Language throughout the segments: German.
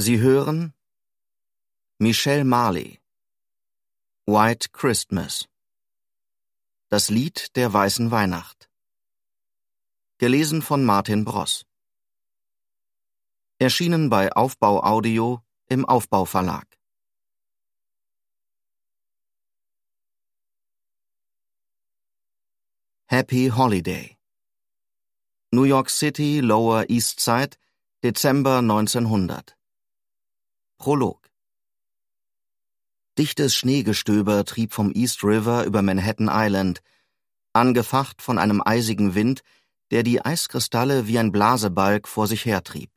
Sie hören Michelle Marley White Christmas Das Lied der weißen Weihnacht Gelesen von Martin Bross Erschienen bei Aufbau Audio im Aufbau Verlag Happy Holiday New York City, Lower East Side, Dezember 1900 Prolog. Dichtes Schneegestöber trieb vom East River über Manhattan Island, angefacht von einem eisigen Wind, der die Eiskristalle wie ein Blasebalg vor sich hertrieb.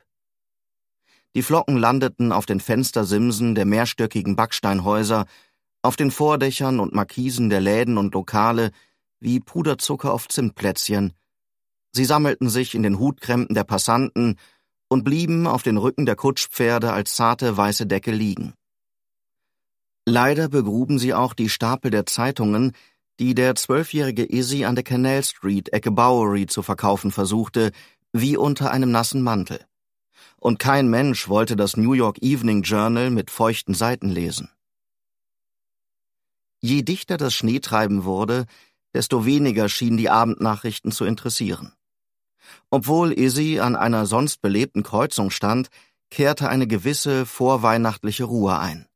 Die Flocken landeten auf den Fenstersimsen der mehrstöckigen Backsteinhäuser, auf den Vordächern und Markisen der Läden und Lokale wie Puderzucker auf Zimtplätzchen. Sie sammelten sich in den Hutkrempen der Passanten und blieben auf den Rücken der Kutschpferde als zarte weiße Decke liegen. Leider begruben sie auch die Stapel der Zeitungen, die der zwölfjährige Izzy an der Canal Street, Ecke Bowery, zu verkaufen versuchte, wie unter einem nassen Mantel. Und kein Mensch wollte das New York Evening Journal mit feuchten Seiten lesen. Je dichter das Schneetreiben wurde, desto weniger schienen die Abendnachrichten zu interessieren. Obwohl Izzy an einer sonst belebten Kreuzung stand, kehrte eine gewisse vorweihnachtliche Ruhe ein.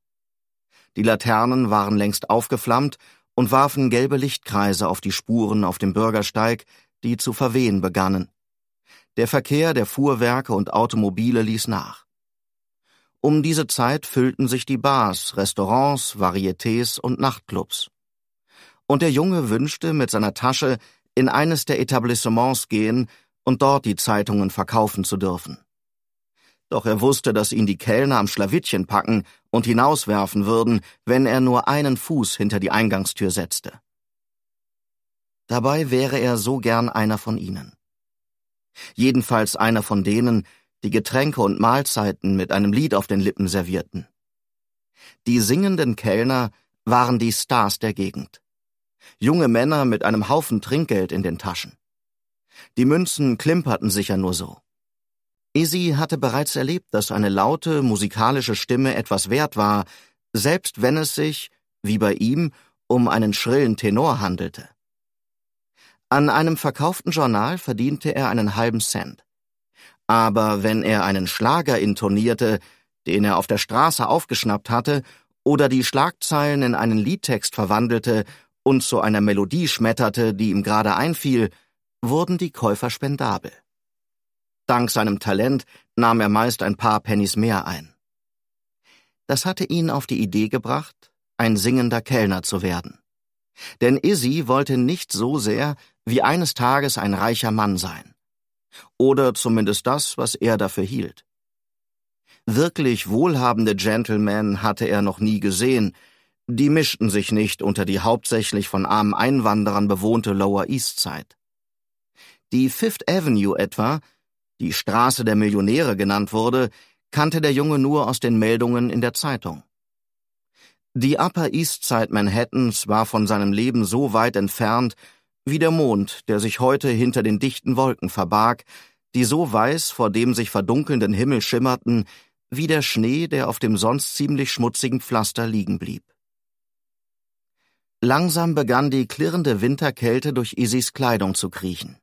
Die Laternen waren längst aufgeflammt und warfen gelbe Lichtkreise auf die Spuren auf dem Bürgersteig, die zu verwehen begannen. Der Verkehr der Fuhrwerke und Automobile ließ nach. Um diese Zeit füllten sich die Bars, Restaurants, Varietés und Nachtclubs. Und der Junge wünschte, mit seiner Tasche in eines der Etablissements gehen und dort die Zeitungen verkaufen zu dürfen. Doch er wusste, dass ihn die Kellner am Schlawittchen packen und hinauswerfen würden, wenn er nur einen Fuß hinter die Eingangstür setzte. Dabei wäre er so gern einer von ihnen. Jedenfalls einer von denen, die Getränke und Mahlzeiten mit einem Lied auf den Lippen servierten. Die singenden Kellner waren die Stars der Gegend. Junge Männer mit einem Haufen Trinkgeld in den Taschen. Die Münzen klimperten sicher nur so. Izzy hatte bereits erlebt, dass eine laute, musikalische Stimme etwas wert war, selbst wenn es sich, wie bei ihm, um einen schrillen Tenor handelte. An einem verkauften Journal verdiente er einen halben Cent. Aber wenn er einen Schlager intonierte, den er auf der Straße aufgeschnappt hatte, oder die Schlagzeilen in einen Liedtext verwandelte und zu einer Melodie schmetterte, die ihm gerade einfiel, wurden die Käufer spendabel. Dank seinem Talent nahm er meist ein paar Pennys mehr ein. Das hatte ihn auf die Idee gebracht, ein singender Kellner zu werden. Denn Izzy wollte nicht so sehr wie eines Tages ein reicher Mann sein. Oder zumindest das, was er dafür hielt. Wirklich wohlhabende Gentlemen hatte er noch nie gesehen, die mischten sich nicht unter die hauptsächlich von armen Einwanderern bewohnte Lower East Side. Die Fifth Avenue etwa, die Straße der Millionäre genannt wurde, kannte der Junge nur aus den Meldungen in der Zeitung. Die Upper East Side Manhattans war von seinem Leben so weit entfernt wie der Mond, der sich heute hinter den dichten Wolken verbarg, die so weiß vor dem sich verdunkelnden Himmel schimmerten, wie der Schnee, der auf dem sonst ziemlich schmutzigen Pflaster liegen blieb. Langsam begann die klirrende Winterkälte durch Isis Kleidung zu kriechen.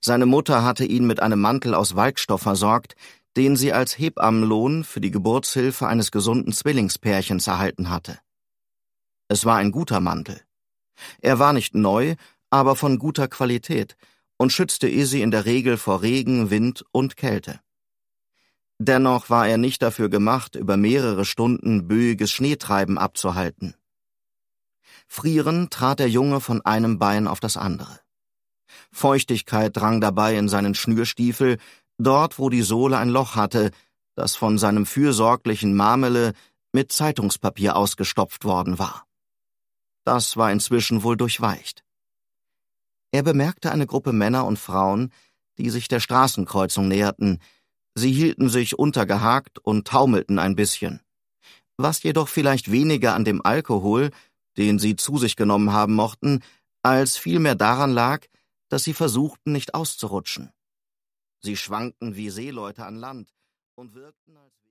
Seine Mutter hatte ihn mit einem Mantel aus Walkstoff versorgt, den sie als Hebammenlohn für die Geburtshilfe eines gesunden Zwillingspärchens erhalten hatte. Es war ein guter Mantel. Er war nicht neu, aber von guter Qualität und schützte Isi in der Regel vor Regen, Wind und Kälte. Dennoch war er nicht dafür gemacht, über mehrere Stunden böiges Schneetreiben abzuhalten. Frieren trat der Junge von einem Bein auf das andere. Feuchtigkeit drang dabei in seinen Schnürstiefel, dort wo die Sohle ein Loch hatte, das von seinem fürsorglichen Marmele mit Zeitungspapier ausgestopft worden war. Das war inzwischen wohl durchweicht. Er bemerkte eine Gruppe Männer und Frauen, die sich der Straßenkreuzung näherten. Sie hielten sich untergehakt und taumelten ein bisschen. Was jedoch vielleicht weniger an dem Alkohol, den sie zu sich genommen haben mochten, als vielmehr daran lag, dass sie versuchten, nicht auszurutschen. Sie schwankten wie Seeleute an Land und wirkten als